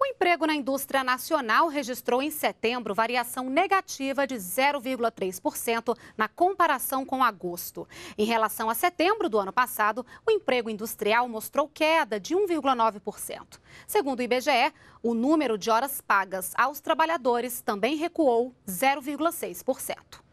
O emprego na indústria nacional registrou em setembro variação negativa de 0,3% na comparação com agosto. Em relação a setembro do ano passado, o emprego industrial mostrou queda de 1,9%. Segundo o IBGE, o número de horas pagas aos trabalhadores também recuou 0,6%.